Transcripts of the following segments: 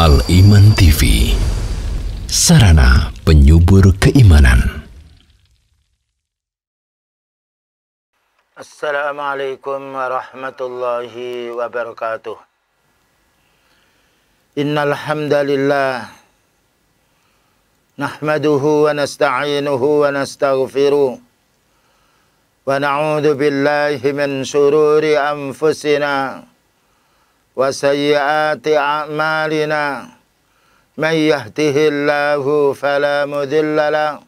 Al-Iman TV Sarana penyubur keimanan Assalamualaikum warahmatullahi wabarakatuh Innal Nahmaduhu wa nasta'inuhu wa nastaghfiruh Wa na'udhu billahi min syururi anfusina وسيئات أعمالنا من يهده الله فلا مذل له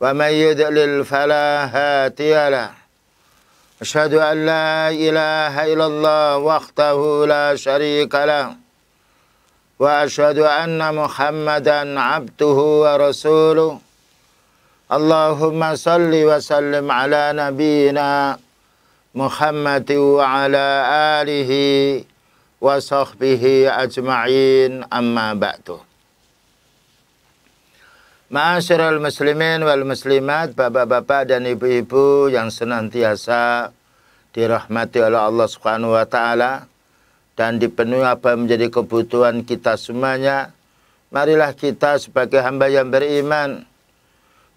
ومن يذلل فلا هاتي له أشهد أن لا إله إلا الله وحده لا شريك له وأشهد أن محمدا عبده ورسوله اللهم صل وسلم على نبينا محمد وعلى آله wa sahbihi ajma'in amma ba'du. Ma'asyiral muslimin wal muslimat, bapak-bapak dan ibu-ibu yang senantiasa dirahmati oleh Allah Subhanahu wa taala dan dipenuhi apa yang menjadi kebutuhan kita semuanya. Marilah kita sebagai hamba yang beriman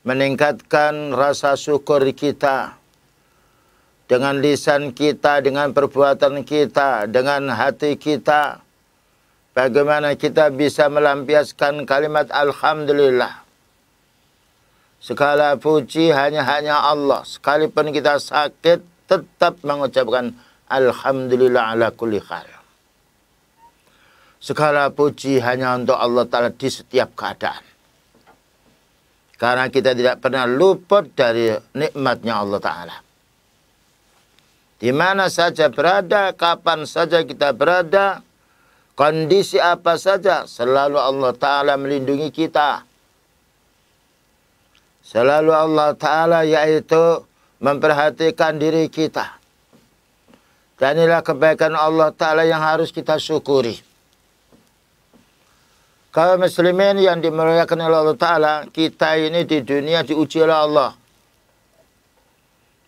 meningkatkan rasa syukur kita dengan lisan kita, dengan perbuatan kita, dengan hati kita. Bagaimana kita bisa melampiaskan kalimat Alhamdulillah. Segala puji hanya-hanya Allah. Sekalipun kita sakit, tetap mengucapkan Alhamdulillah ala kulli hal. Segala puji hanya untuk Allah Ta'ala di setiap keadaan. Karena kita tidak pernah luput dari nikmatnya Allah Ta'ala. Di mana saja berada, kapan saja kita berada, kondisi apa saja, selalu Allah Ta'ala melindungi kita. Selalu Allah Ta'ala yaitu memperhatikan diri kita. Dan inilah kebaikan Allah Ta'ala yang harus kita syukuri. Kalau muslimin yang dimuliakan oleh Allah Ta'ala, kita ini di dunia diuji oleh Allah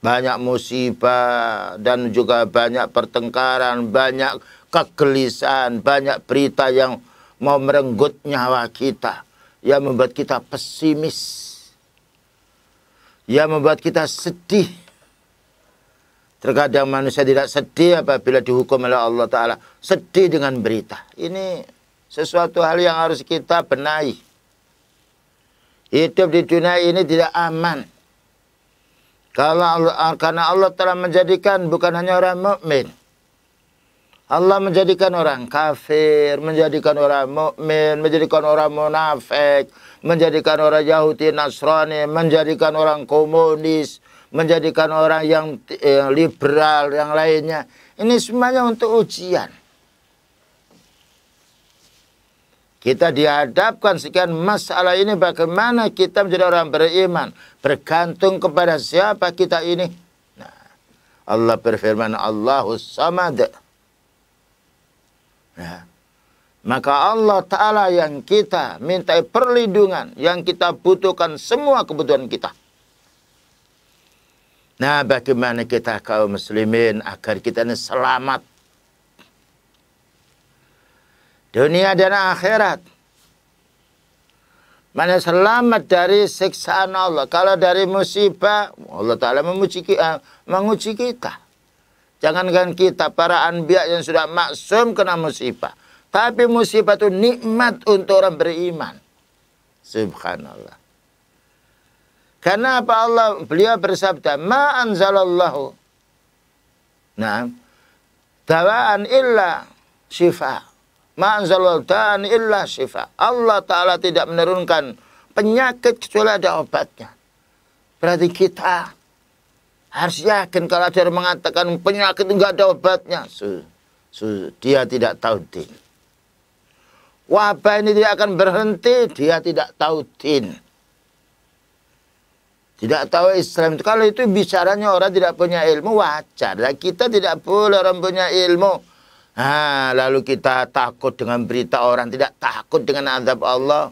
banyak musibah dan juga banyak pertengkaran, banyak kegelisahan, banyak berita yang mau merenggut nyawa kita, yang membuat kita pesimis, yang membuat kita sedih. Terkadang manusia tidak sedih apabila dihukum oleh Allah Ta'ala. Sedih dengan berita. Ini sesuatu hal yang harus kita benahi. Hidup di dunia ini tidak aman. Ah, karena Allah, telah menjadikan bukan hanya orang mukmin. Allah menjadikan orang kafir, menjadikan orang mukmin, menjadikan orang munafik, menjadikan orang Yahudi Nasrani, menjadikan orang komunis, menjadikan orang yang eh, liberal, yang lainnya. Ini semuanya untuk ujian. Kita dihadapkan sekian masalah ini bagaimana kita menjadi orang beriman. Bergantung kepada siapa kita ini. Nah, Allah berfirman Allahus samad. Nah, maka Allah Ta'ala yang kita minta perlindungan. Yang kita butuhkan semua kebutuhan kita. Nah bagaimana kita kaum muslimin agar kita ini selamat dunia dan akhirat. Mana selamat dari siksaan Allah. Kalau dari musibah, Allah Ta'ala memuji, uh, menguji kita. Jangankan kita, para anbiya yang sudah maksum kena musibah. Tapi musibah itu nikmat untuk orang beriman. Subhanallah. Karena apa Allah beliau bersabda, "Ma anzalallahu." Nah, dawaan illa syifa. Ma'anzalaltani illa syifa. Allah Ta'ala tidak menurunkan penyakit kecuali ada obatnya. Berarti kita harus yakin kalau ada yang mengatakan penyakit enggak ada obatnya. Su, su, dia tidak tahu din. Wabah ini dia akan berhenti, dia tidak tahu din. Tidak tahu Islam itu. Kalau itu bicaranya orang tidak punya ilmu, wajar. kita tidak boleh orang punya ilmu Ha, lalu kita takut dengan berita orang, tidak takut dengan azab Allah.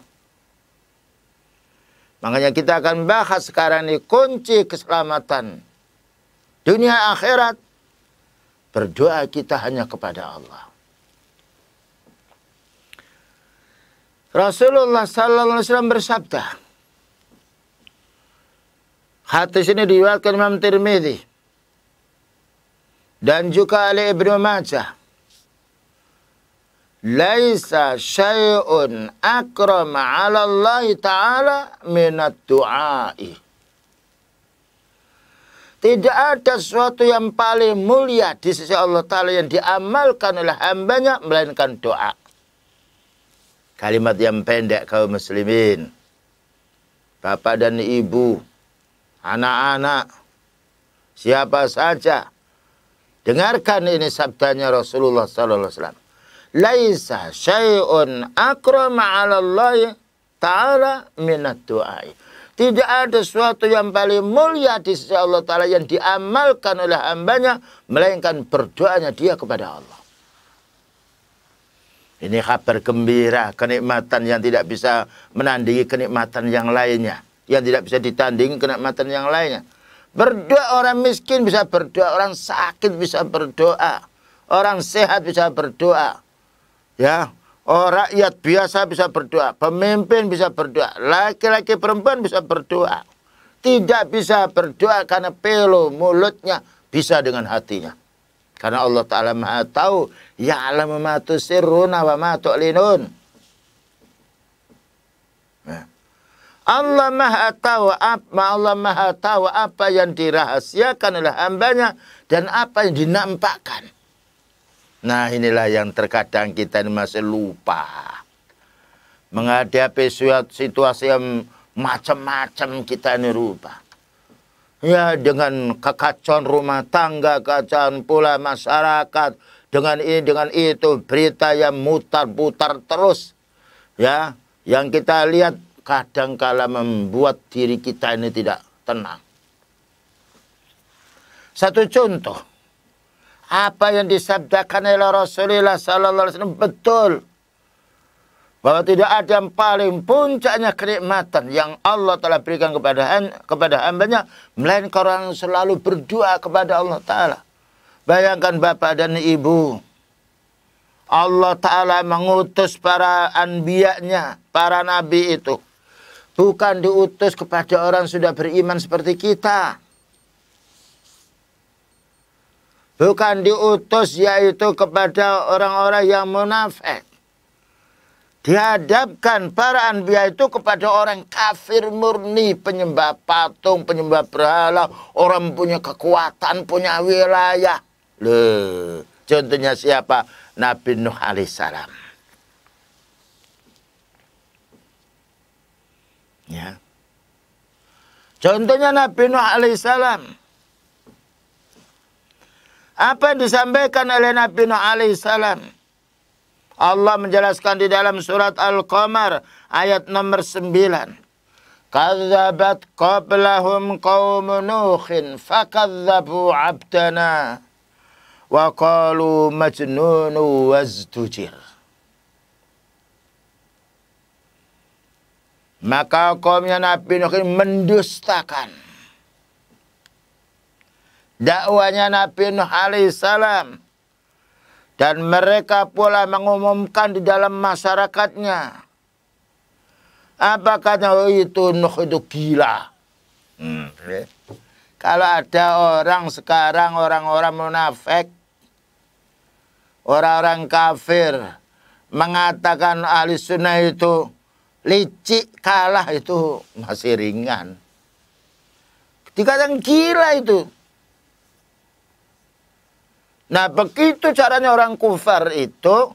Makanya kita akan bahas sekarang ini kunci keselamatan dunia akhirat. Berdoa kita hanya kepada Allah. Rasulullah sallallahu alaihi wasallam bersabda. Hadis ini diriwayatkan Imam Tirmidzi dan juga oleh Ibnu Majah laisa syai'un akram 'ala Allah taala minat du'ai. Tidak ada sesuatu yang paling mulia di sisi Allah Ta'ala yang diamalkan oleh hambanya, melainkan doa. Kalimat yang pendek kaum muslimin. Bapak dan ibu, anak-anak, siapa saja. Dengarkan ini sabdanya Rasulullah Alaihi Wasallam laisa syai'un akram 'ala Allah taala minat du'ai. Tidak ada sesuatu yang paling mulia di sisi Allah Ta'ala yang diamalkan oleh hambanya. Melainkan berdoanya dia kepada Allah. Ini kabar gembira, kenikmatan yang tidak bisa menandingi kenikmatan yang lainnya. Yang tidak bisa ditandingi kenikmatan yang lainnya. Berdoa orang miskin bisa berdoa, orang sakit bisa berdoa. Orang sehat bisa berdoa. Ya, oh rakyat biasa bisa berdoa, pemimpin bisa berdoa, laki-laki perempuan bisa berdoa. Tidak bisa berdoa karena pelo mulutnya, bisa dengan hatinya. Karena Allah Ta'ala maha tahu, ya Allah tusirruna wa ma tu'linun. Ya. Allah maha tahu apa Allah maha tahu apa yang dirahasiakan oleh hambanya dan apa yang dinampakkan. Nah inilah yang terkadang kita ini masih lupa. Menghadapi situasi yang macam-macam kita ini lupa Ya dengan kekacauan rumah tangga, kekacauan pula masyarakat. Dengan ini, dengan itu berita yang mutar-putar terus. Ya, yang kita lihat kadangkala membuat diri kita ini tidak tenang. Satu contoh, apa yang disabdakan oleh Rasulullah sallallahu alaihi wasallam betul bahwa tidak ada yang paling puncaknya kenikmatan yang Allah telah berikan kepada kepada hambanya melainkan orang selalu berdoa kepada Allah taala. Bayangkan bapak dan ibu. Allah taala mengutus para anbiaknya, para nabi itu bukan diutus kepada orang sudah beriman seperti kita Bukan diutus yaitu kepada orang-orang yang munafik. Dihadapkan para anbiya itu kepada orang kafir murni. Penyembah patung, penyembah berhala. Orang punya kekuatan, punya wilayah. Loh, contohnya siapa? Nabi Nuh alaihissalam. Ya. Contohnya Nabi Nuh alaihissalam apa yang disampaikan oleh Nabi Nuh alaihissalam? Allah menjelaskan di dalam surat Al-Qamar ayat nomor 9. Kadzabat qablahum qaum Nuhin fakadzabu abdana wa qalu majnunu wazdujir. Maka kaumnya Nabi Nuh mendustakan dakwanya Nabi Nuh alaihissalam dan mereka pula mengumumkan di dalam masyarakatnya apa kata oh, itu Nuh itu gila hmm. kalau ada orang sekarang orang-orang munafik orang-orang kafir mengatakan ahli sunnah itu licik kalah itu masih ringan dikatakan gila itu Nah begitu caranya orang kufar itu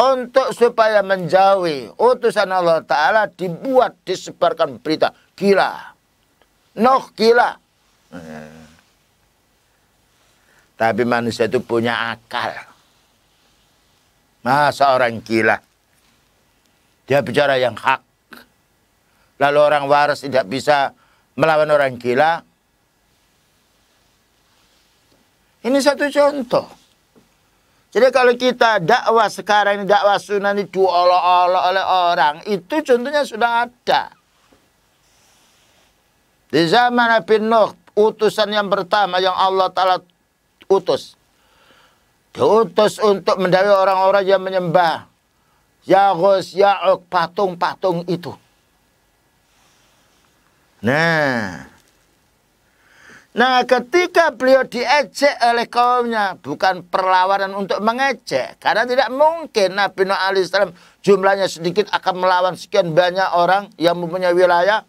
untuk supaya menjauhi utusan Allah Ta'ala dibuat disebarkan berita gila. Noh gila. Tapi manusia itu punya akal. Masa orang gila? Dia bicara yang hak. Lalu orang waras tidak bisa melawan orang gila. Ini satu contoh. Jadi kalau kita dakwah sekarang ini dakwah sunnah ini diolok-olok oleh orang, itu contohnya sudah ada. Di zaman Nabi Nuh, utusan yang pertama yang Allah Ta'ala utus. Diutus untuk mendawai orang-orang yang menyembah. Yahus, Ya'uk, patung-patung itu. Nah, Nah ketika beliau diejek oleh kaumnya Bukan perlawanan untuk mengejek Karena tidak mungkin Nabi Nuh alaihissalam jumlahnya sedikit Akan melawan sekian banyak orang yang mempunyai wilayah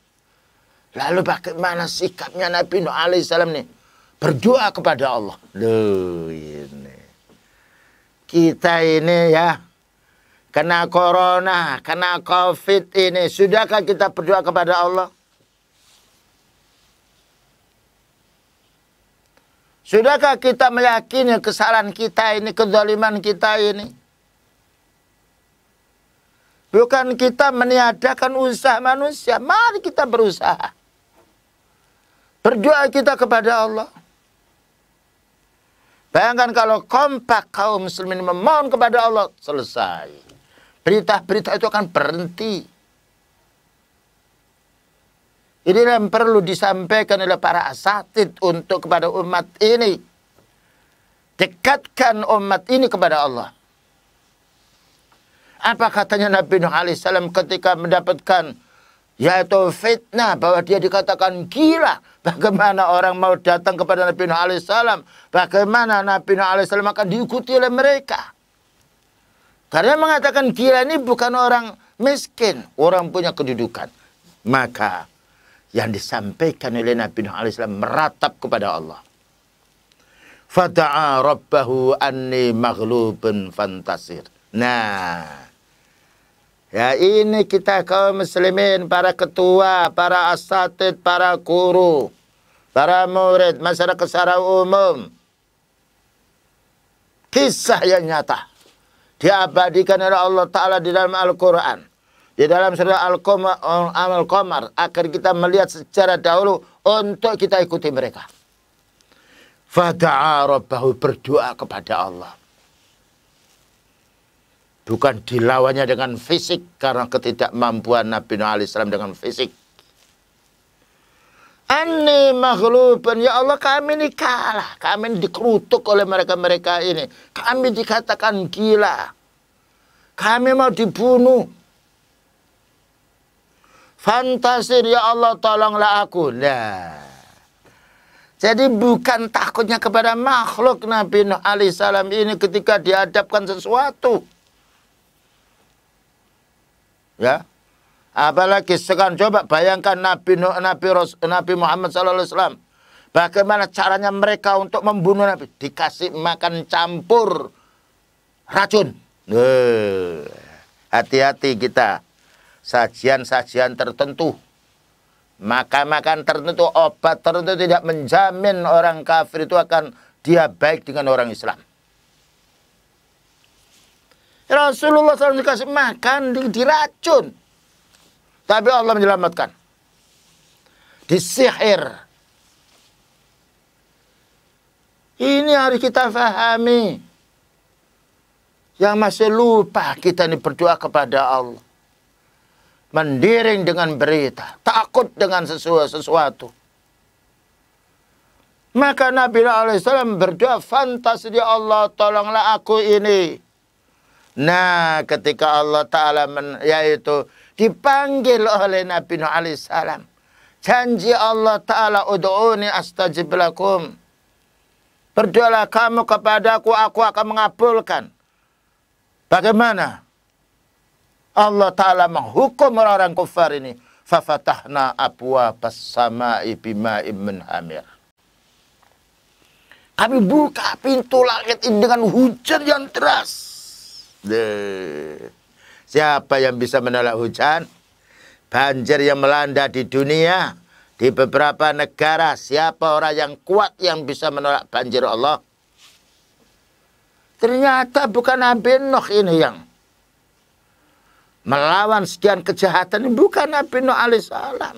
Lalu bagaimana sikapnya Nabi Nuh alaihissalam ini? Berdoa kepada Allah Loh ini Kita ini ya Kena corona, kena covid ini Sudahkah kita berdoa kepada Allah? Sudahkah kita meyakini kesalahan kita ini, kezaliman kita ini? Bukan kita meniadakan usaha manusia. Mari kita berusaha. Berdoa kita kepada Allah. Bayangkan kalau kompak kaum muslimin memohon kepada Allah, selesai. Berita-berita itu akan berhenti. Ini yang perlu disampaikan oleh para asatid untuk kepada umat ini. Dekatkan umat ini kepada Allah. Apa katanya Nabi Nuh AS ketika mendapatkan yaitu fitnah bahwa dia dikatakan gila. Bagaimana orang mau datang kepada Nabi Nuh AS. Bagaimana Nabi Nuh AS akan diikuti oleh mereka. Karena mengatakan gila ini bukan orang miskin. Orang punya kedudukan. Maka yang disampaikan oleh Nabi Nuh alaihissalam meratap kepada Allah. Fada'a rabbahu anni maghlubun fantasir. Nah, ya ini kita kaum muslimin, para ketua, para asatid, para guru, para murid, masyarakat secara umum. Kisah yang nyata. Diabadikan oleh Allah Ta'ala di dalam Al-Quran di dalam surah Al-Qamar agar kita melihat secara dahulu untuk kita ikuti mereka. Fada'a rabbahu berdoa kepada Allah. Bukan dilawannya dengan fisik karena ketidakmampuan Nabi Nuh alaihissalam dengan fisik. Anni maghlubun. Ya Allah kami ini kalah. Kami ini dikerutuk oleh mereka-mereka ini. Kami dikatakan gila. Kami mau dibunuh. Fantasir ya Allah tolonglah aku. Lah. Jadi bukan takutnya kepada makhluk Nabi Nuh alaihissalam ini ketika dihadapkan sesuatu. Ya. Apalagi sekarang coba bayangkan Nabi Nuh, Nabi, Ros, Nabi Muhammad Sallallahu SAW. Bagaimana caranya mereka untuk membunuh Nabi? Dikasih makan campur racun. Nah, hati-hati kita sajian-sajian tertentu. Makan-makan tertentu, obat tertentu tidak menjamin orang kafir itu akan dia baik dengan orang Islam. Rasulullah SAW dikasih makan, diracun. Tapi Allah menyelamatkan. Disihir. Ini harus kita fahami. Yang masih lupa kita ini berdoa kepada Allah mendiring dengan berita, takut dengan sesuatu. sesuatu. Maka Nabi Alaihissalam berdoa fantasi di Allah tolonglah aku ini. Nah ketika Allah Ta'ala yaitu dipanggil oleh Nabi Nuh Alaihissalam. Janji Allah Ta'ala udu'uni astajib lakum. Berdoalah kamu kepadaku, aku akan mengabulkan. Bagaimana? Allah Ta'ala menghukum orang-orang kufar ini. Fafatahna apwa pasama'i bima ibn hamir. Kami buka pintu langit ini dengan hujan yang deras. Deh. Siapa yang bisa menolak hujan? Banjir yang melanda di dunia, di beberapa negara, siapa orang yang kuat yang bisa menolak banjir Allah? Ternyata bukan Nabi Nuh ini yang melawan sekian kejahatan ini bukan Nabi Nuh alaihissalam.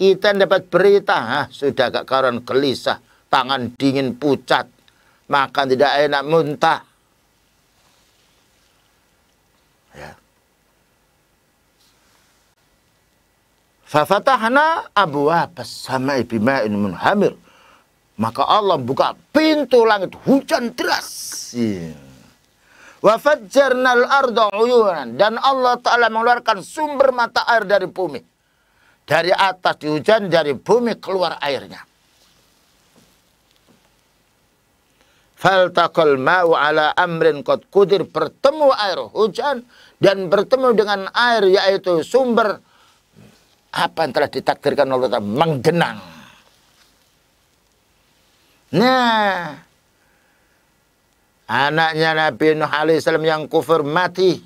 Kita dapat berita, ah, sudah agak karuan gelisah, tangan dingin pucat, makan tidak enak muntah. Ya. Fafatahna abu Abbas sama ibima'in munhamir. Maka Allah buka pintu langit hujan deras. Yeah. Wafajjarnal arda uyunan. Dan Allah Ta'ala mengeluarkan sumber mata air dari bumi. Dari atas dihujan, dari bumi keluar airnya. Faltakol ma'u ala amrin kot kudir. Bertemu air hujan dan bertemu dengan air yaitu sumber apa yang telah ditakdirkan Allah Ta'ala. Menggenang. Nah, Anaknya Nabi Nuh alaihissalam yang kufur mati.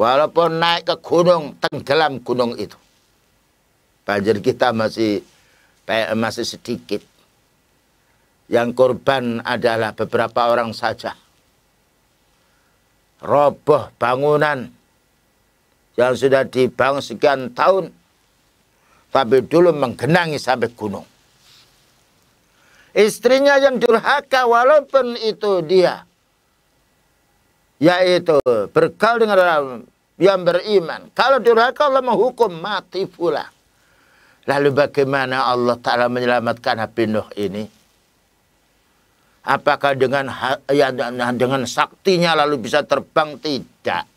Walaupun naik ke gunung, tenggelam gunung itu. Banjir kita masih masih sedikit. Yang korban adalah beberapa orang saja. Roboh bangunan yang sudah dibangun sekian tahun. Tapi dulu menggenangi sampai gunung istrinya yang durhaka walaupun itu dia yaitu bergaul dengan orang yang beriman. Kalau durhaka Allah menghukum mati pula. Lalu bagaimana Allah Ta'ala menyelamatkan Nabi Nuh ini? Apakah dengan ya, dengan saktinya lalu bisa terbang? Tidak.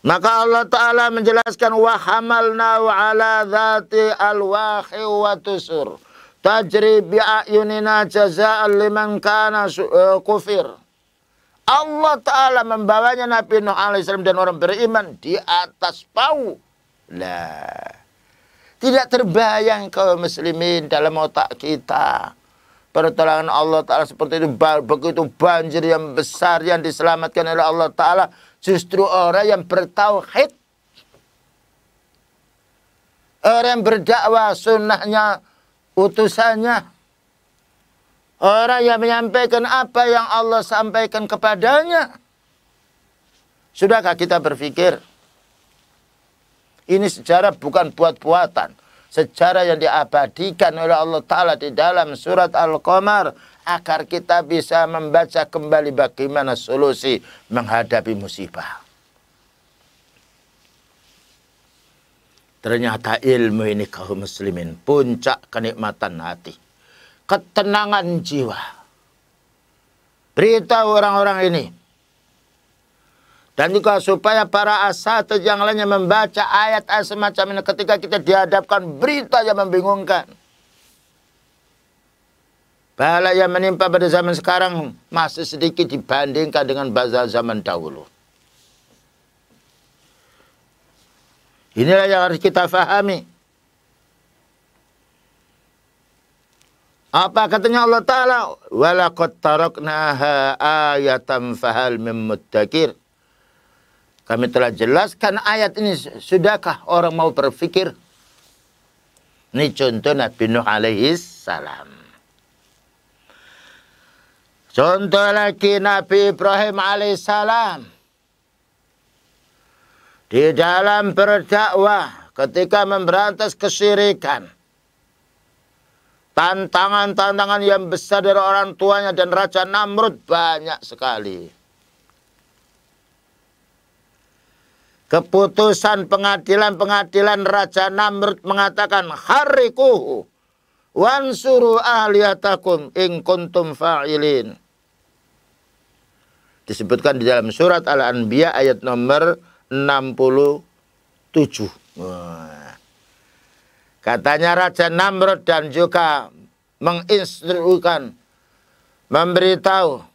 Maka Allah Ta'ala menjelaskan wa hamalna wa ala dhati alwahi wa tusur tajri bi ayunina jazaa'an liman kana e, kufir. Allah Ta'ala membawanya Nabi Nuh alaihissalam dan orang beriman di atas pau. Lah, tidak terbayang kaum muslimin dalam otak kita. Pertolongan Allah Ta'ala seperti itu begitu banjir yang besar yang diselamatkan oleh Allah Ta'ala Justru orang yang bertauhid, orang yang berdakwah sunnahnya, utusannya, orang yang menyampaikan apa yang Allah sampaikan kepadanya. Sudahkah kita berpikir? Ini sejarah bukan buat-buatan sejarah yang diabadikan oleh Allah Ta'ala di dalam surat Al-Qamar agar kita bisa membaca kembali bagaimana solusi menghadapi musibah. Ternyata ilmu ini kaum muslimin puncak kenikmatan hati, ketenangan jiwa. Berita orang-orang ini dan juga supaya para asat yang lainnya membaca ayat-ayat semacam ini ketika kita dihadapkan berita yang membingungkan. bala yang menimpa pada zaman sekarang masih sedikit dibandingkan dengan bazar zaman dahulu. Inilah yang harus kita fahami. Apa katanya Allah Ta'ala? Walakot ha ayatam fahal mimmuddakir. Kami telah jelaskan ayat ini. Sudahkah orang mau berpikir? Ini contoh Nabi Nuh alaihi salam. Contoh lagi Nabi Ibrahim salam Di dalam berdakwah ketika memberantas kesyirikan. Tantangan-tantangan yang besar dari orang tuanya dan Raja Namrud banyak sekali. Keputusan pengadilan-pengadilan Raja Namrud mengatakan harikuhu wansuru ahliyatakum ing kuntum fa'ilin. Disebutkan di dalam surat Al-Anbiya ayat nomor 67. Katanya Raja Namrud dan juga menginstruksikan memberitahu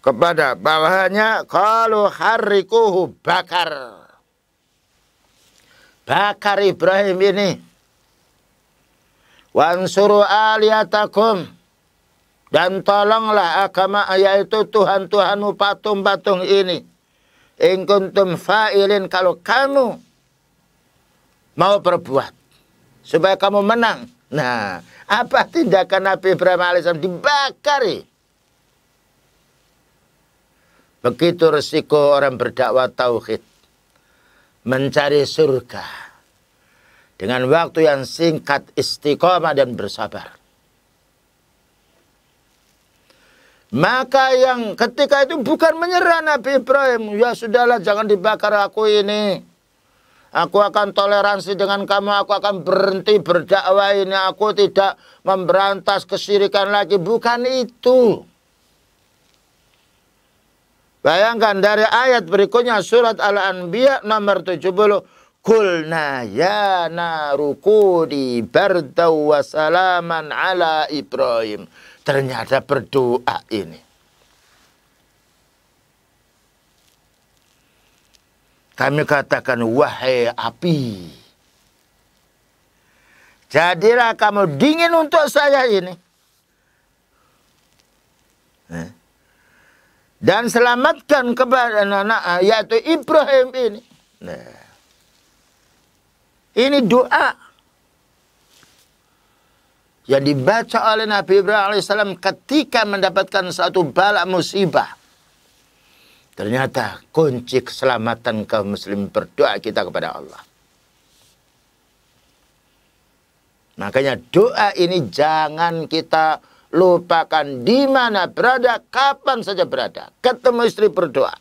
kepada bawahnya kalau harikuhu bakar bakar Ibrahim ini. Wansuru aliyatakum. Dan tolonglah agama yaitu Tuhan-Tuhanmu patung-patung ini. Ingkuntum fa'ilin kalau kamu mau berbuat. Supaya kamu menang. Nah, apa tindakan Nabi Ibrahim AS dibakari? Begitu resiko orang berdakwah tauhid mencari surga dengan waktu yang singkat istiqomah dan bersabar. Maka yang ketika itu bukan menyerah Nabi Ibrahim. Ya sudahlah jangan dibakar aku ini. Aku akan toleransi dengan kamu. Aku akan berhenti berdakwah ini. Aku tidak memberantas kesirikan lagi. Bukan itu. Bayangkan dari ayat berikutnya surat Al-Anbiya nomor 70. Kulna ya narukuni bardaw wa salaman ala Ibrahim. Ternyata berdoa ini. Kami katakan wahai api. Jadilah kamu dingin untuk saya ini. Eh? dan selamatkan kepada anak ah, yaitu Ibrahim ini. Nah. Ini doa yang dibaca oleh Nabi Ibrahim alaihissalam ketika mendapatkan satu bala musibah. Ternyata kunci keselamatan kaum muslim berdoa kita kepada Allah. Makanya doa ini jangan kita lupakan di mana berada, kapan saja berada. Ketemu istri berdoa.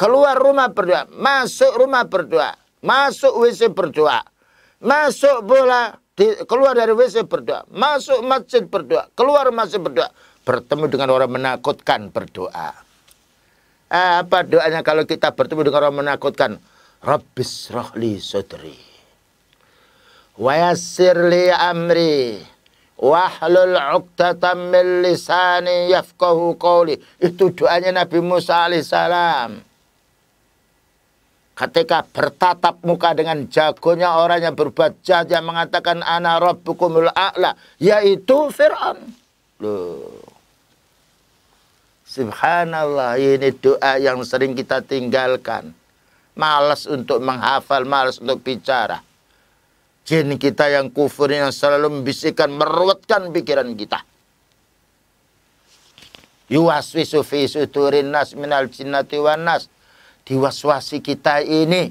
Keluar rumah berdoa, masuk rumah berdoa, masuk WC berdoa. Masuk bola, di, keluar dari WC berdoa, masuk masjid berdoa, keluar masjid berdoa. Bertemu dengan orang menakutkan berdoa. Apa doanya kalau kita bertemu dengan orang menakutkan? Rabbis Rohli sodri. Wayasir amri wahlul 'uqdatam min lisani yafqahu qawli. Itu doanya Nabi Musa alaihissalam. Ketika bertatap muka dengan jagonya orang yang berbuat jahat yang mengatakan ana rabbukumul a'la, yaitu Firaun. Loh. Subhanallah, ini doa yang sering kita tinggalkan. Malas untuk menghafal, malas untuk bicara. Jin kita yang kufur yang selalu membisikkan, meruatkan pikiran kita. Yuwaswisu fi suturin nas minal jinnati wan nas. Diwaswasi kita ini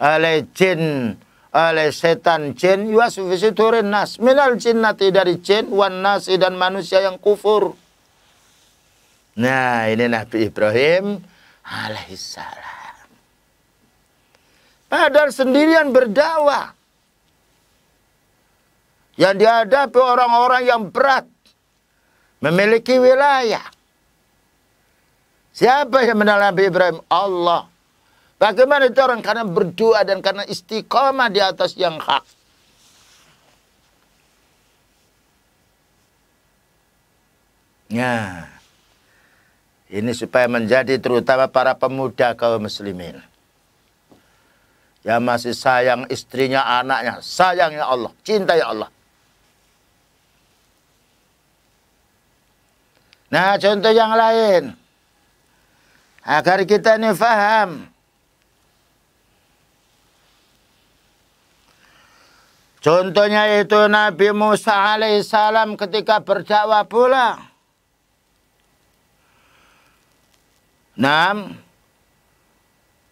oleh jin, oleh setan jin, yuwaswisu fi sudurin nas minal jinnati dari jin wan nasi dan manusia yang kufur. Nah, ini Nabi Ibrahim alaihissalam. Padahal sendirian berdakwah yang dihadapi orang-orang yang berat, memiliki wilayah. Siapa yang Nabi Ibrahim? Allah. Bagaimana itu orang karena berdoa dan karena istiqomah di atas yang hak. Ya. Ini supaya menjadi terutama para pemuda kaum muslimin. Yang masih sayang istrinya, anaknya. Sayangnya Allah. cintai Allah. Nah, contoh yang lain. Agar kita ini faham. Contohnya itu Nabi Musa alaihissalam ketika berdakwah pula. nam,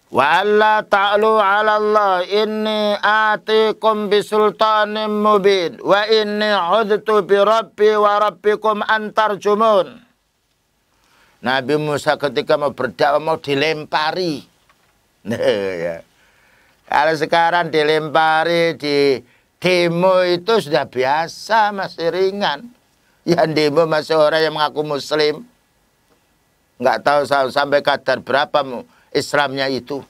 Wa alla ta'lu 'ala Allah inni atikum bisultanim mubin wa inni hudtu bi rabbi wa rabbikum antarjumun. tarjumun. Nabi Musa ketika mau berdakwah mau dilempari. Nah, ya. Kalau sekarang dilempari di demo itu sudah biasa masih ringan. Yang demo masih orang yang mengaku muslim. Nggak tahu sampai kadar berapa Islamnya itu.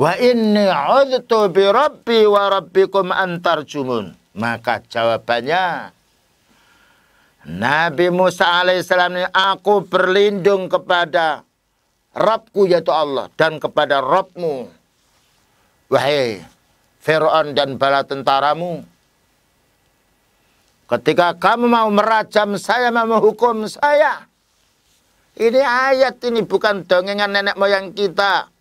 Wa inni udtu bi rabbi wa rabbikum antarjumun. Maka jawabannya Nabi Musa alaihissalam ini aku berlindung kepada Rabku yaitu Allah dan kepada Rabmu. Wahai Fir'aun dan bala tentaramu. Ketika kamu mau merajam saya, mau menghukum saya. Ini ayat ini bukan dongengan nenek moyang kita.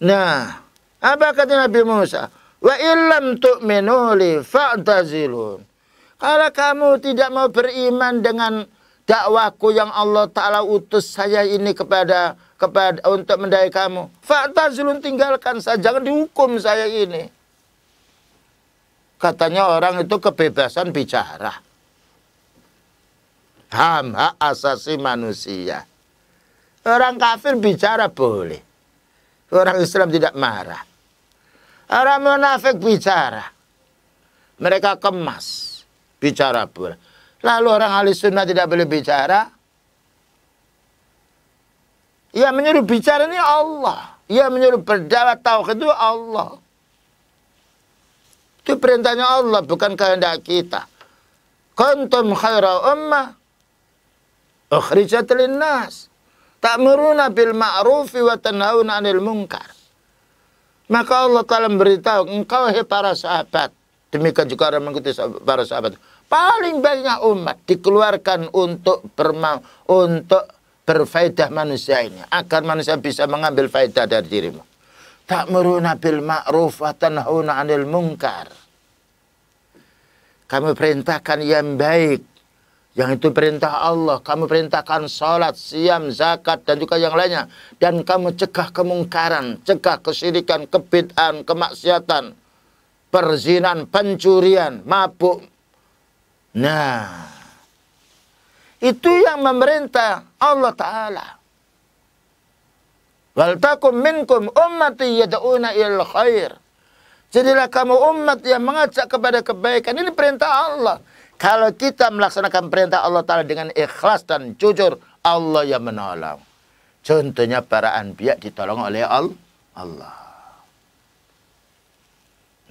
Nah, apa kata Nabi Musa? Wa illam tu'minu li fa'tazilun. Kalau kamu tidak mau beriman dengan dakwahku yang Allah Ta'ala utus saya ini kepada kepada untuk mendai kamu. Fa'tazilun tinggalkan saya, jangan dihukum saya ini. Katanya orang itu kebebasan bicara. Ham, hak asasi manusia. Orang kafir bicara boleh. Orang Islam tidak marah. Orang munafik bicara. Mereka kemas. Bicara pula. Lalu orang ahli sunnah tidak boleh bicara. Ia menyuruh bicara ini Allah. Ia menyuruh berdakwah tauhid itu Allah. Itu perintahnya Allah bukan kehendak kita. Kuntum khaira ummah ukhrijat linnas ta'muruna bil ma'rufi wa tanhauna 'anil munkar. Maka Allah Ta'ala memberitahu, engkau hei para sahabat. Demikian juga orang mengikuti para sahabat. Paling banyak umat dikeluarkan untuk berma untuk berfaedah manusia ini. Agar manusia bisa mengambil faedah dari dirimu. meruna bil ma'ruf wa tanhauna 'anil mungkar Kamu perintahkan yang baik yang itu perintah Allah. Kamu perintahkan sholat, siam, zakat, dan juga yang lainnya. Dan kamu cegah kemungkaran, cegah kesyirikan, kebitan, kemaksiatan, perzinan, pencurian, mabuk. Nah, itu yang memerintah Allah Ta'ala. Waltakum minkum ummati yada'una il khair. Jadilah kamu umat yang mengajak kepada kebaikan. Ini perintah Allah. Kalau kita melaksanakan perintah Allah Ta'ala dengan ikhlas dan jujur, Allah yang menolong. Contohnya para anbiya ditolong oleh Allah.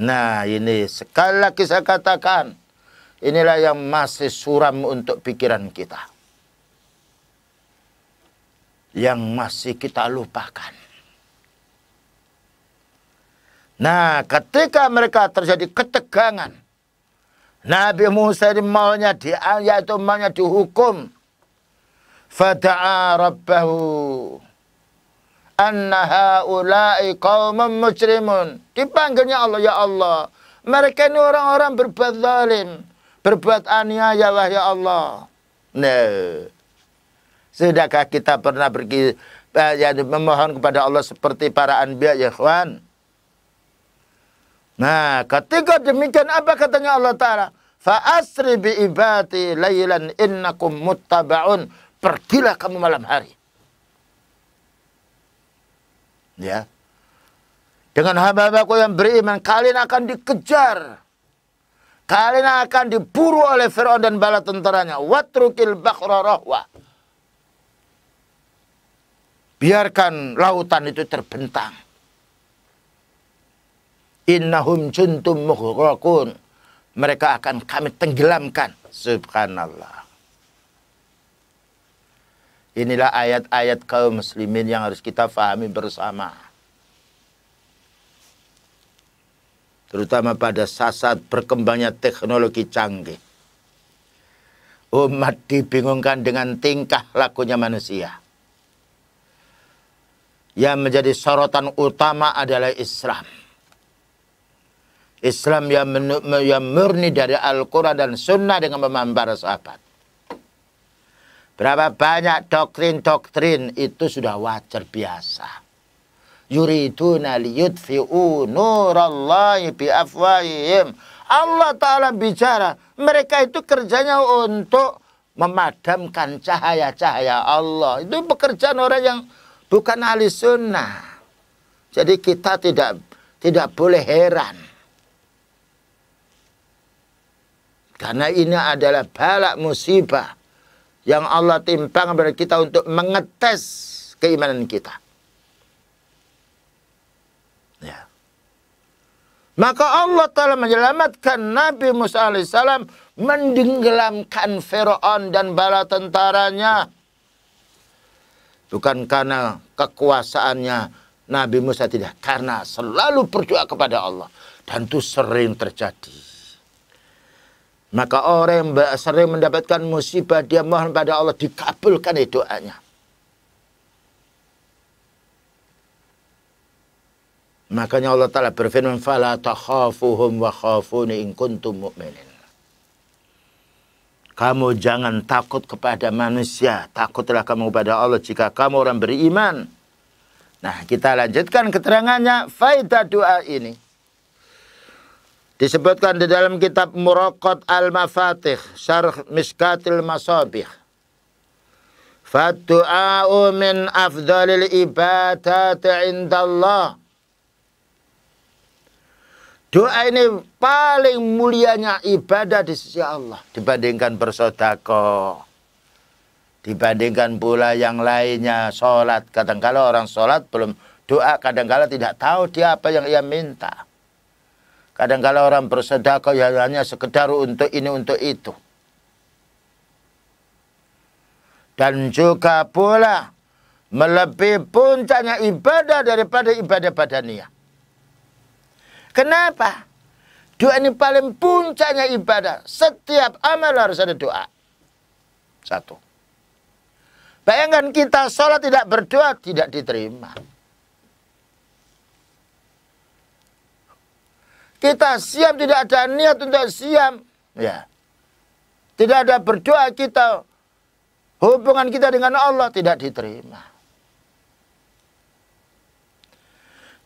Nah ini sekali lagi saya katakan. Inilah yang masih suram untuk pikiran kita. Yang masih kita lupakan. Nah ketika mereka terjadi ketegangan Nabi Musa ini maunya di itu maunya dihukum. Fada'a rabbahu anna haula'i qawman mujrimun. Dipanggilnya Allah ya Allah. Mereka ini orang-orang berbuat zalim, berbuat aniaya lah ya Allah. Nah, sudahkah kita pernah pergi eh, ya, memohon kepada Allah seperti para anbiya ya kawan? Nah, ketika demikian apa katanya Allah Ta'ala? Fa asri bi ibati laylan innakum muttaba'un. Pergilah kamu malam hari. Ya. Dengan hamba-hambaku yang beriman, kalian akan dikejar. Kalian akan diburu oleh Fir'aun dan bala tentaranya. Watrukil bakhra rahwa. Biarkan lautan itu terbentang. Innahum juntum mughraqun mereka akan kami tenggelamkan. Subhanallah. Inilah ayat-ayat kaum muslimin yang harus kita fahami bersama. Terutama pada saat berkembangnya teknologi canggih. Umat dibingungkan dengan tingkah lakunya manusia. Yang menjadi sorotan utama adalah Islam. Islam yang, yang murni dari Al-Quran dan Sunnah dengan pemahaman para sahabat. Berapa banyak doktrin-doktrin itu sudah wajar biasa. Yuriduna liyudfi'u nurallahi biafwaihim. Allah Ta'ala bicara. Mereka itu kerjanya untuk memadamkan cahaya-cahaya Allah. Itu pekerjaan orang yang bukan ahli sunnah. Jadi kita tidak tidak boleh heran Karena ini adalah balak musibah yang Allah timpang kepada kita untuk mengetes keimanan kita. Ya. Maka Allah telah menyelamatkan Nabi Musa alaihissalam mendenggelamkan Fir'aun dan bala tentaranya. Bukan karena kekuasaannya Nabi Musa tidak. Karena selalu berdoa kepada Allah. Dan itu sering terjadi. Maka orang yang sering mendapatkan musibah, dia mohon pada Allah dikabulkan doanya. Makanya Allah Ta'ala berfirman, Fala takhafuhum wa khafuni in kuntum mu'minin. Kamu jangan takut kepada manusia. Takutlah kamu kepada Allah jika kamu orang beriman. Nah, kita lanjutkan keterangannya. Faidah doa ini. Disebutkan di dalam kitab Muraqat Al-Mafatih, Syarh Miskatil Masabih. Fadu'a'u min afdalil ibadat indallah. Doa ini paling mulianya ibadah di sisi Allah. Dibandingkan bersodako Dibandingkan pula yang lainnya. Sholat. Kadangkala -kadang orang sholat belum doa. Kadangkala -kadang tidak tahu dia apa yang ia minta. Kadangkala kala orang bersedekah ya hanya sekedar untuk ini untuk itu. Dan juga pula melebihi puncaknya ibadah daripada ibadah badannya. Kenapa? Doa ini paling puncaknya ibadah. Setiap amal harus ada doa. Satu. Bayangkan kita sholat tidak berdoa, tidak diterima. Kita siam tidak ada niat untuk siam. Ya. Tidak ada berdoa kita. Hubungan kita dengan Allah tidak diterima.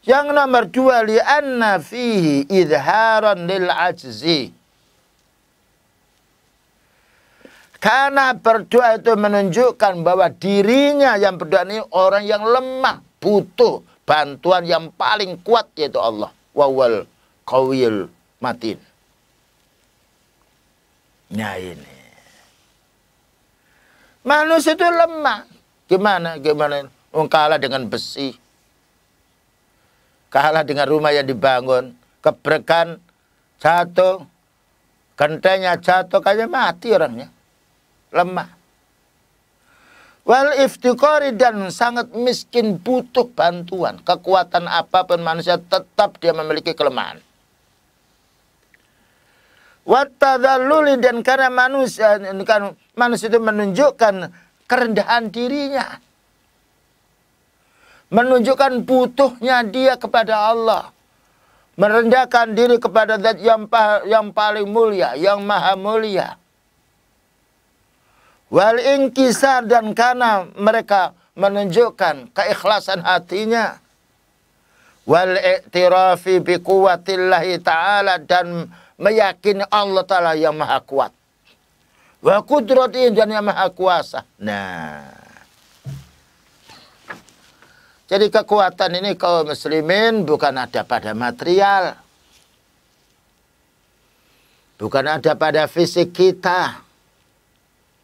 Yang nomor dua anna fihi idharan lil ajzi. Karena berdoa itu menunjukkan bahwa dirinya yang berdoa ini orang yang lemah, butuh bantuan yang paling kuat yaitu Allah. Wawal Kawil Matin. Nah ini. Manusia itu lemah. Gimana? Gimana? Oh, kalah dengan besi. Kalah dengan rumah yang dibangun. Keberkan jatuh. Gentengnya jatuh. Kayaknya mati orangnya. Lemah wal iftikori dan sangat miskin butuh bantuan kekuatan apapun manusia tetap dia memiliki kelemahan watadzalluli dan karena manusia kan manusia itu menunjukkan kerendahan dirinya menunjukkan butuhnya dia kepada Allah merendahkan diri kepada zat yang yang paling mulia yang maha mulia wal inkisar dan karena mereka menunjukkan keikhlasan hatinya wal i'tirafi bi ta'ala dan meyakini Allah Ta'ala yang maha kuat. Wa kudrati dan yang maha kuasa. Nah. Jadi kekuatan ini kaum muslimin bukan ada pada material. Bukan ada pada fisik kita.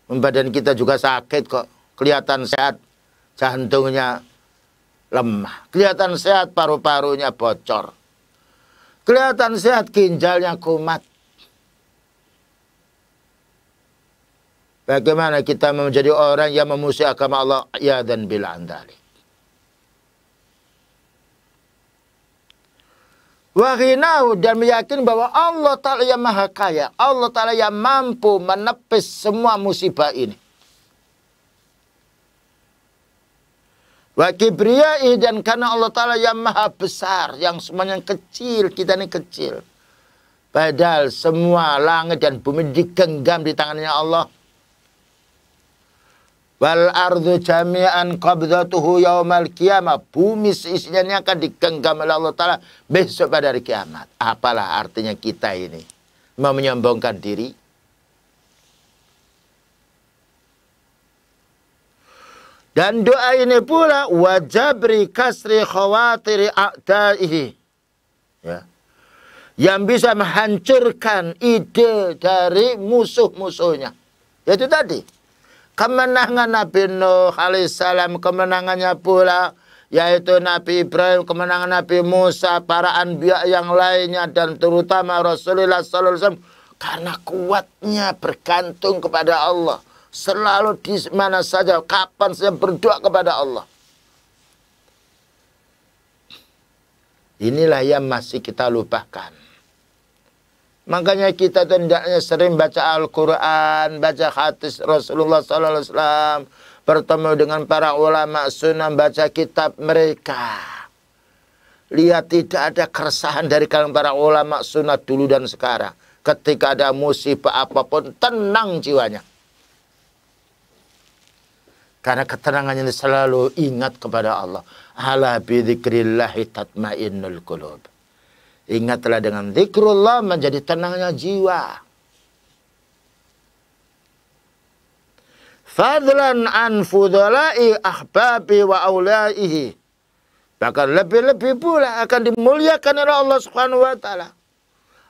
Badan kita juga sakit kok. Kelihatan sehat. Jantungnya lemah. Kelihatan sehat paru-parunya bocor. Kelihatan sehat ginjalnya kumat. Bagaimana kita menjadi orang yang memusuhi agama Allah ya dan bila andali. Wahinau dan meyakin bahwa Allah Ta'ala yang maha kaya. Allah Ta'ala yang mampu menepis semua musibah ini. Wa kibriyai dan karena Allah Ta'ala yang maha besar, yang semuanya kecil, kita ini kecil. Padahal semua langit dan bumi digenggam di tangannya Allah. Wal ardu jami'an qabdatuhu yaumal kiamat. Bumi seisinya ini akan digenggam oleh Allah Ta'ala besok pada hari kiamat. Apalah artinya kita ini? Mau menyombongkan diri? Dan doa ini pula wajabri kasri khawatiri a'daihi. Ya. Yang bisa menghancurkan ide dari musuh-musuhnya. Itu tadi. Kemenangan Nabi Nuh alaihissalam, kemenangannya pula yaitu Nabi Ibrahim, kemenangan Nabi Musa, para anbiya yang lainnya dan terutama Rasulullah SAW. alaihi wasallam karena kuatnya bergantung kepada Allah Selalu di mana saja, kapan saja berdoa kepada Allah. Inilah yang masih kita lupakan. Makanya kita tidaknya sering baca Al-Quran, baca hadis Rasulullah SAW, bertemu dengan para ulama sunnah, baca kitab mereka. Lihat tidak ada keresahan dari kalangan para ulama sunnah dulu dan sekarang. Ketika ada musibah apapun, tenang jiwanya. Karena keterangannya selalu ingat kepada Allah. Ala bidzikrillahi tatmainnul qulub. Ingatlah dengan zikrullah menjadi tenangnya jiwa. Fadlan an fudala'i ahbabi wa aulaihi. Bahkan lebih-lebih pula akan dimuliakan oleh Allah subhanahu wa ta'ala.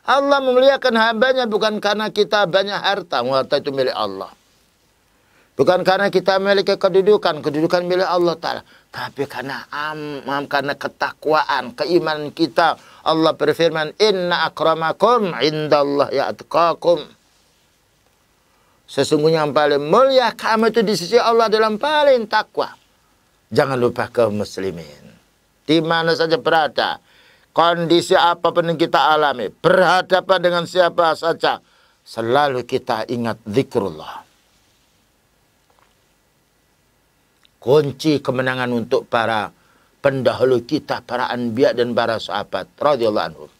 Allah memuliakan hambanya bukan karena kita banyak harta. Harta itu milik Allah. Bukan karena kita memiliki kedudukan, kedudukan milik Allah Ta'ala. Tapi karena amam, karena ketakwaan, keimanan kita. Allah berfirman, Inna akramakum indallah ya'atkakum. Sesungguhnya yang paling mulia kamu itu di sisi Allah dalam paling takwa. Jangan lupa kaum muslimin. Di mana saja berada. Kondisi apapun yang kita alami. Berhadapan dengan siapa saja. Selalu kita ingat zikrullah kunci kemenangan untuk para pendahulu kita, para anbiya dan para sahabat radhiyallahu anhum.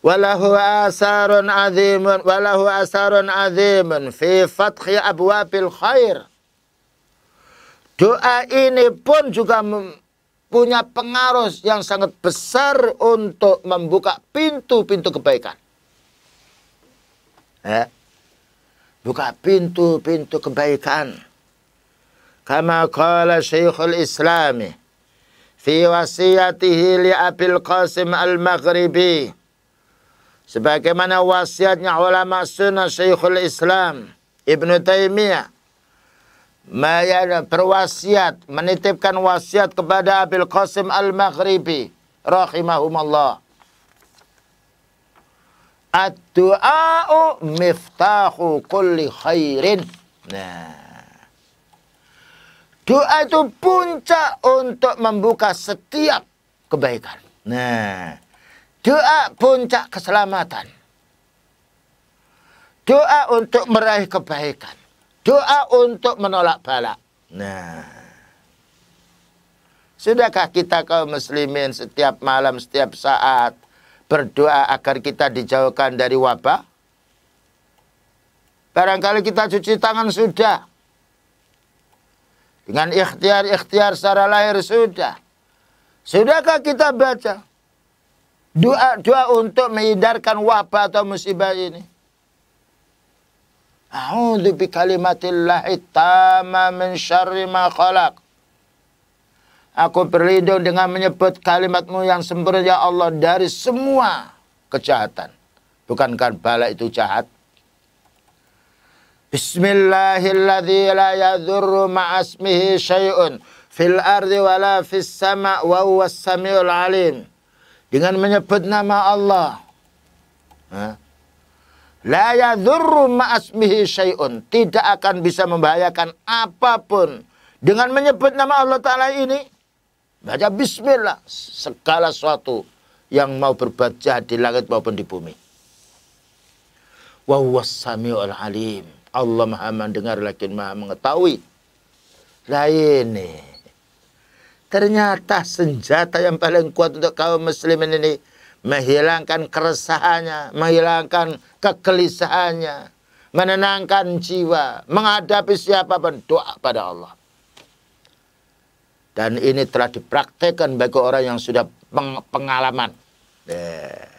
Walahu asarun azimun walahu asarun azimun fi fathi abwabil khair. Doa ini pun juga punya pengaruh yang sangat besar untuk membuka pintu-pintu kebaikan. Eh? buka pintu-pintu kebaikan. Kama kala Syekhul Islami fi wasiatihi li Abil Qasim Al-Maghribi sebagaimana wasiatnya ulama sunnah Syekhul Islam Ibnu Taimiyah berwasiat menitipkan wasiat kepada Abil Qasim Al-Maghribi rahimahumallah Ad-du'a'u miftahu kulli khairin. Nah. Doa itu puncak untuk membuka setiap kebaikan. Nah. Doa puncak keselamatan. Doa untuk meraih kebaikan. Doa untuk menolak bala. Nah. Sudahkah kita kaum muslimin setiap malam, setiap saat berdoa agar kita dijauhkan dari wabah? Barangkali kita cuci tangan sudah. Dengan ikhtiar-ikhtiar secara lahir sudah. Sudahkah kita baca doa-doa untuk menghindarkan wabah atau musibah ini? A'udzu bi kalimatillah tamma min syarri ma Aku berlindung dengan menyebut kalimatmu yang sempurna ya Allah dari semua kejahatan. Bukankah bala itu jahat? Bismillahirrahmanirrahim. ma'asmihi fil ardi sama' wa alim. Dengan menyebut nama Allah. La yadhurru ma'asmihi syai'un. Tidak akan bisa membahayakan apapun. Dengan menyebut nama Allah Ta'ala ini. Baca bismillah segala sesuatu yang mau berbuat jahat di langit maupun di bumi. Wa alim. Allah Maha mendengar lagi Maha mengetahui. Nah ini ternyata senjata yang paling kuat untuk kaum muslimin ini menghilangkan keresahannya, menghilangkan kegelisahannya, menenangkan jiwa, menghadapi siapapun doa pada Allah. Dan ini telah dipraktekkan bagi orang yang sudah peng pengalaman. Eh.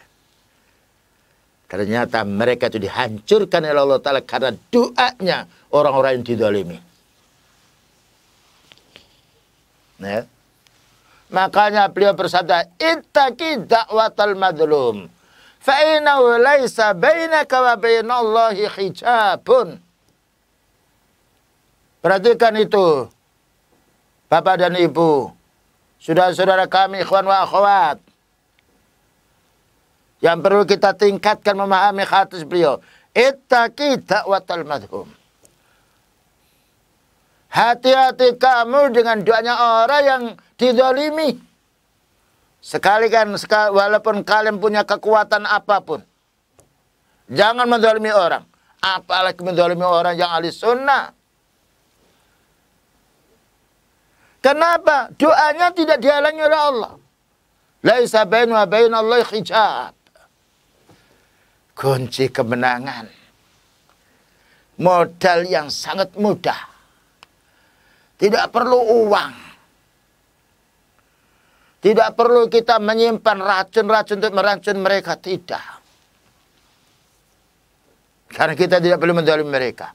Ternyata mereka itu dihancurkan oleh Allah Ta'ala karena doanya orang-orang yang didolimi. Nah. Makanya beliau bersabda, Ittaki da'watal madlum. Fa'inau laisa bainaka wa bainallahi hijabun. Perhatikan itu. Bapak dan Ibu, saudara-saudara kami, ikhwan wa akhwat, yang perlu kita tingkatkan memahami khatis beliau. Ittaqi da'watal madhum. Hati-hati kamu dengan doanya orang yang didolimi. Sekalikan, walaupun kalian punya kekuatan apapun. Jangan mendolimi orang. Apalagi mendolimi orang yang ahli sunnah. Kenapa? Doanya tidak dihalangi oleh Allah. Laisa bainu wa bainallahi hijab. Kunci kemenangan. Modal yang sangat mudah. Tidak perlu uang. Tidak perlu kita menyimpan racun-racun untuk meracun mereka. Tidak. Karena kita tidak perlu mendolimi mereka.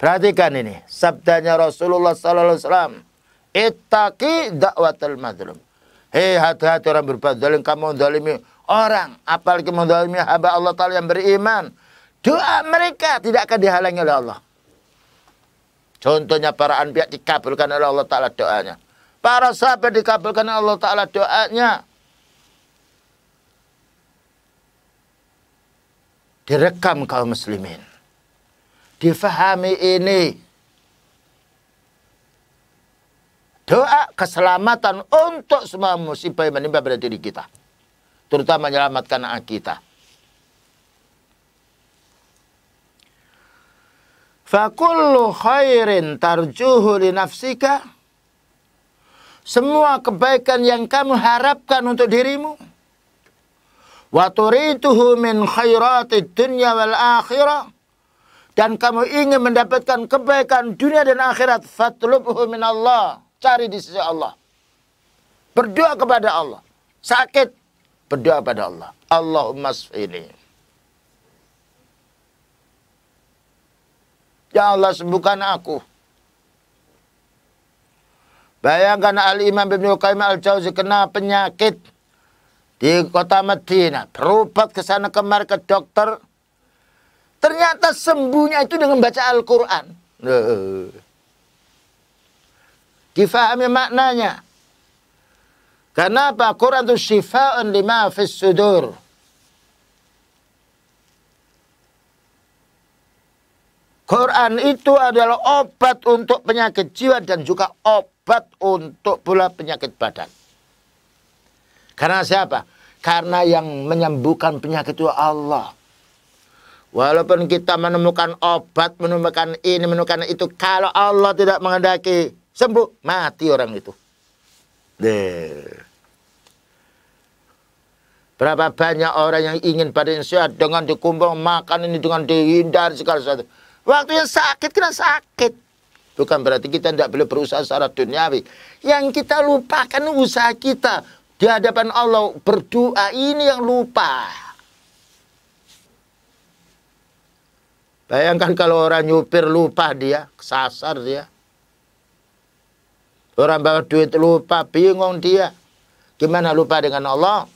Perhatikan ini. Sabdanya Rasulullah SAW. Itaki dakwatul madlum. Hei hati-hati orang berbuat zalim kamu mendalimi orang apalagi mendalimi hamba Allah taala yang beriman. Doa mereka tidak akan dihalangi oleh Allah. Contohnya para anbiya dikabulkan oleh Allah taala doanya. Para sahabat dikabulkan oleh Allah taala doanya. Direkam kaum muslimin. Difahami ini doa keselamatan untuk semua musibah yang menimpa pada diri kita. Terutama menyelamatkan anak kita. Fakullu khairin tarjuhu li nafsika. Semua kebaikan yang kamu harapkan untuk dirimu. Wa turituhu min khairati dunya wal akhirah dan kamu ingin mendapatkan kebaikan dunia dan akhirat Fatlubuhu min Allah cari di sisi Allah. Berdoa kepada Allah. Sakit, berdoa kepada Allah. Allahumma sfini. Ya Allah sembuhkan aku. Bayangkan Al-Imam Ibn Qayyim Al-Jauzi kena penyakit di kota Medina. Berobat ke sana kemari ke dokter. Ternyata sembuhnya itu dengan baca Al-Quran difahami maknanya. Karena apa? Quran itu syifa'un lima fis sudur. Quran itu adalah obat untuk penyakit jiwa dan juga obat untuk pula penyakit badan. Karena siapa? Karena yang menyembuhkan penyakit itu Allah. Walaupun kita menemukan obat, menemukan ini, menemukan itu. Kalau Allah tidak mengendaki, sembuh, mati orang itu. Deh. Berapa banyak orang yang ingin badan sehat dengan dikumpul makan ini dengan dihindar segala sesuatu. Waktu yang sakit kena sakit. Bukan berarti kita tidak boleh berusaha secara duniawi. Yang kita lupakan usaha kita di hadapan Allah berdoa ini yang lupa. Bayangkan kalau orang nyupir lupa dia, kesasar dia. Orang bawa duit lupa, bingung dia. Gimana lupa dengan Allah?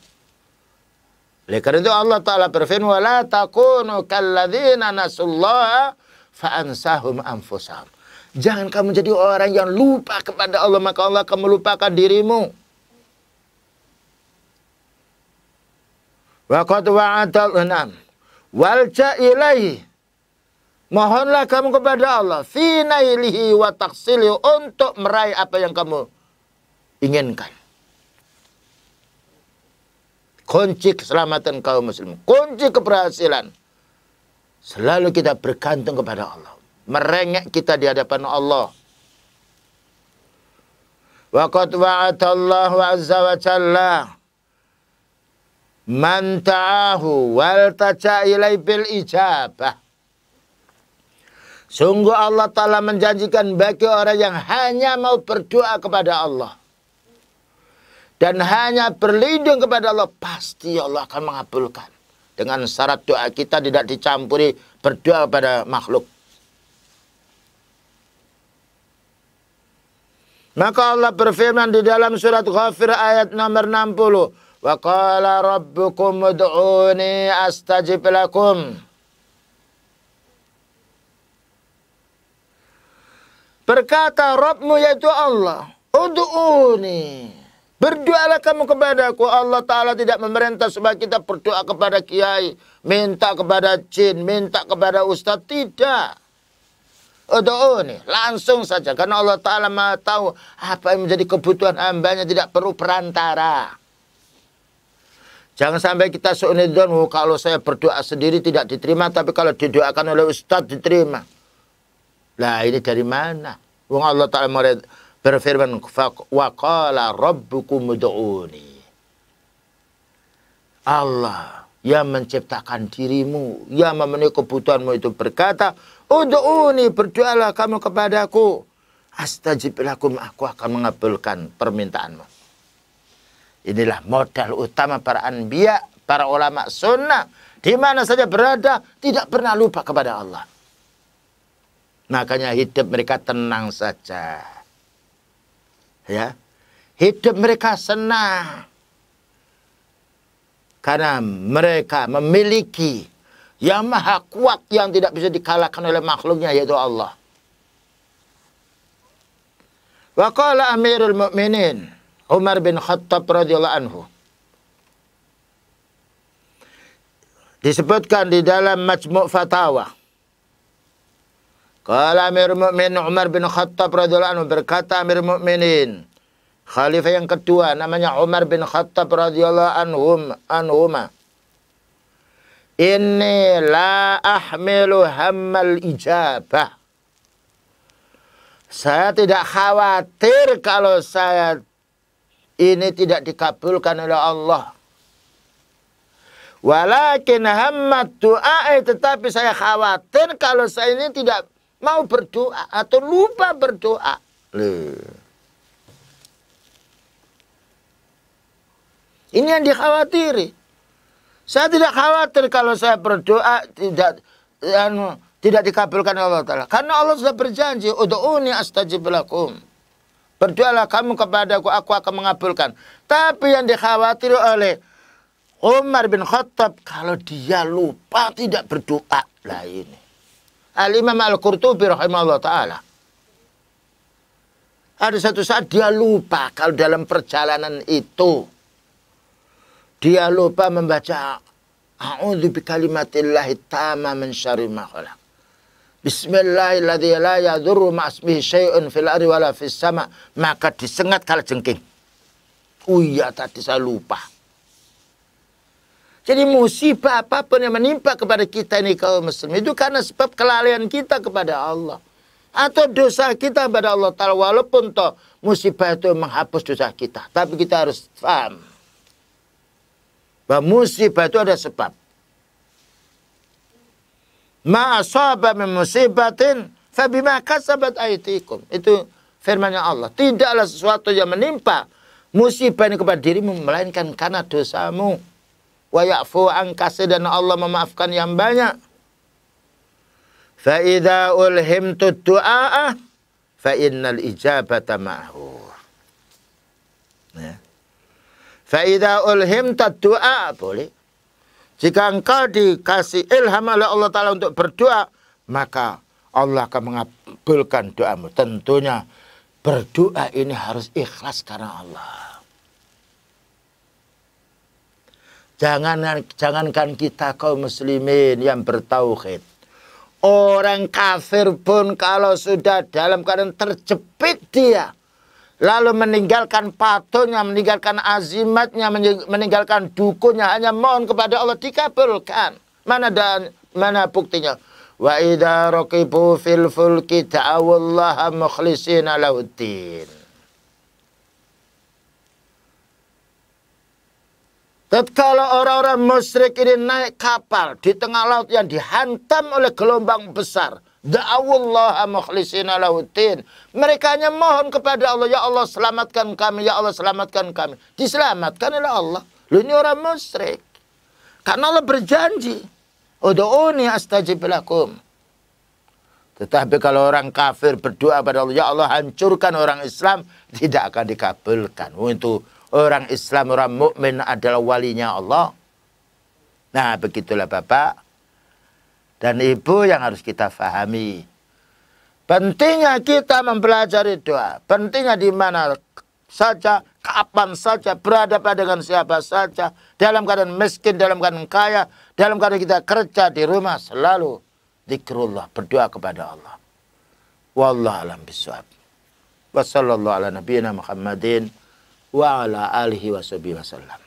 Oleh karena itu Allah Ta'ala berfirman, وَلَا تَقُونُ كَالَّذِينَ نَسُوا اللَّهَ فَأَنْسَهُمْ أَنْفُسَهُمْ Jangan kamu jadi orang yang lupa kepada Allah, maka Allah akan melupakan dirimu. وَقَدْ وَعَدَ wa'adal وَالْجَئِلَيْهِ Walja Mohonlah kamu kepada Allah finailihi wa taksili untuk meraih apa yang kamu inginkan. Kunci keselamatan kaum muslim, kunci keberhasilan. Selalu kita bergantung kepada Allah. Merengek kita di hadapan Allah. Waqad wa'atallahu azza wa jalla man ta'ahu wal tajailai bil ijabah Sungguh Allah Ta'ala menjanjikan bagi orang yang hanya mau berdoa kepada Allah. Dan hanya berlindung kepada Allah. Pasti Allah akan mengabulkan. Dengan syarat doa kita tidak dicampuri berdoa kepada makhluk. Maka Allah berfirman di dalam surat Ghafir ayat nomor 60. Wa qala rabbukum ud'uni astajib lakum. Berkata Rabbmu yaitu Allah. Udu'uni. Berdoalah kamu kepada Aku Allah Ta'ala tidak memerintah supaya kita berdoa kepada kiai. Minta kepada jin. Minta kepada ustadz. Tidak. Udu'uni. Langsung saja. Karena Allah Ta'ala mau tahu apa yang menjadi kebutuhan hambanya. Tidak perlu perantara. Jangan sampai kita seunidun. Oh, kalau saya berdoa sendiri tidak diterima. Tapi kalau didoakan oleh ustadz diterima. Lah ini dari mana? Wong Allah Ta'ala berfirman wa qala rabbukum ud'uni. Allah yang menciptakan dirimu, yang memenuhi kebutuhanmu itu berkata, "Ud'uni, berdoalah kamu kepadaku. Astajib lakum, aku akan mengabulkan permintaanmu. Inilah modal utama para anbiya, para ulama sunnah. Di mana saja berada, tidak pernah lupa kepada Allah. Makanya hidup mereka tenang saja. Ya. Hidup mereka senang. Karena mereka memiliki yang maha kuat yang tidak bisa dikalahkan oleh makhluknya yaitu Allah. Wa qala Amirul Mukminin Umar bin Khattab radhiyallahu anhu disebutkan di dalam Majmu' Fatawa Kala Amir Mu'min Umar bin Khattab radhiyallahu anhu berkata Amir Mu'minin Khalifah yang kedua namanya Umar bin Khattab radhiyallahu anhu anhuma Inni la ahmilu hammal ijabah Saya tidak khawatir kalau saya ini tidak dikabulkan oleh Allah Walakin hammat du'ai tetapi saya khawatir kalau saya ini tidak mau berdoa atau lupa berdoa. Loh. Ini yang dikhawatiri. Saya tidak khawatir kalau saya berdoa tidak dan tidak dikabulkan Allah Taala. Karena Allah sudah berjanji, "Ud'uni astajib lakum." Berdoalah kamu kepadaku, aku akan mengabulkan. Tapi yang dikhawatir oleh Umar bin Khattab kalau dia lupa tidak berdoa lah ini. Al-Imam Al-Qurtubi rahimahullah ta'ala. Ada satu saat dia lupa kalau dalam perjalanan itu. Dia lupa membaca aun bi kalimatillahi tamma min syarri ma'ala. Bismillahirrahmanirrahim. ma'asmihi fil ardi sama. Maka disengat kalau jengking. Oh iya tadi saya lupa. Jadi musibah apapun yang menimpa kepada kita ini kaum muslim itu karena sebab kelalaian kita kepada Allah atau dosa kita kepada Allah Taala walaupun toh musibah itu menghapus dosa kita, tapi kita harus paham bahwa musibah itu ada sebab. Ma asaba min musibatin fabima kasabat aitikum. Itu firmannya Allah. Tidaklah sesuatu yang menimpa musibah ini kepada dirimu melainkan karena dosamu wa ya'fu angkasi dan Allah memaafkan yang banyak. Fa idza ulhimtu du'aa fa innal ijabata ma'hu. Ya. Fa idza ulhimta du'a boleh. Jika engkau dikasih ilham oleh Allah Ta'ala untuk berdoa, maka Allah akan mengabulkan doamu. Tentunya berdoa ini harus ikhlas karena Allah. Jangan jangankan kita kaum muslimin yang bertauhid. Orang kafir pun kalau sudah dalam keadaan terjepit dia. Lalu meninggalkan patungnya, meninggalkan azimatnya, meninggalkan dukunnya. Hanya mohon kepada Allah dikabulkan. Mana dan mana buktinya? Wa idza raqibu fil fulki da'awallaha mukhlisina lahuddin. Tetkala orang-orang musyrik ini naik kapal di tengah laut yang dihantam oleh gelombang besar. Mereka hanya mohon kepada Allah. Ya Allah selamatkan kami. Ya Allah selamatkan kami. Diselamatkan oleh Allah. Lu ini orang musyrik. Karena Allah berjanji. Udu'uni astajibilakum. Tetapi kalau orang kafir berdoa kepada Allah. Ya Allah hancurkan orang Islam. Tidak akan dikabulkan. Oh, itu Orang Islam, orang mukmin adalah walinya Allah. Nah, begitulah Bapak dan Ibu yang harus kita pahami. Pentingnya kita mempelajari doa. Pentingnya di mana saja, kapan saja, berada pada dengan siapa saja. Dalam keadaan miskin, dalam keadaan kaya, dalam keadaan kita kerja di rumah selalu. Zikrullah, berdoa kepada Allah. Wallahu alam biswab. Wassalamualaikum warahmatullahi wabarakatuh wa ala alihi wasallam.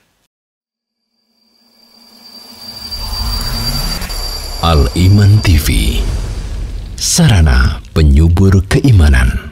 Al Iman TV Sarana penyubur keimanan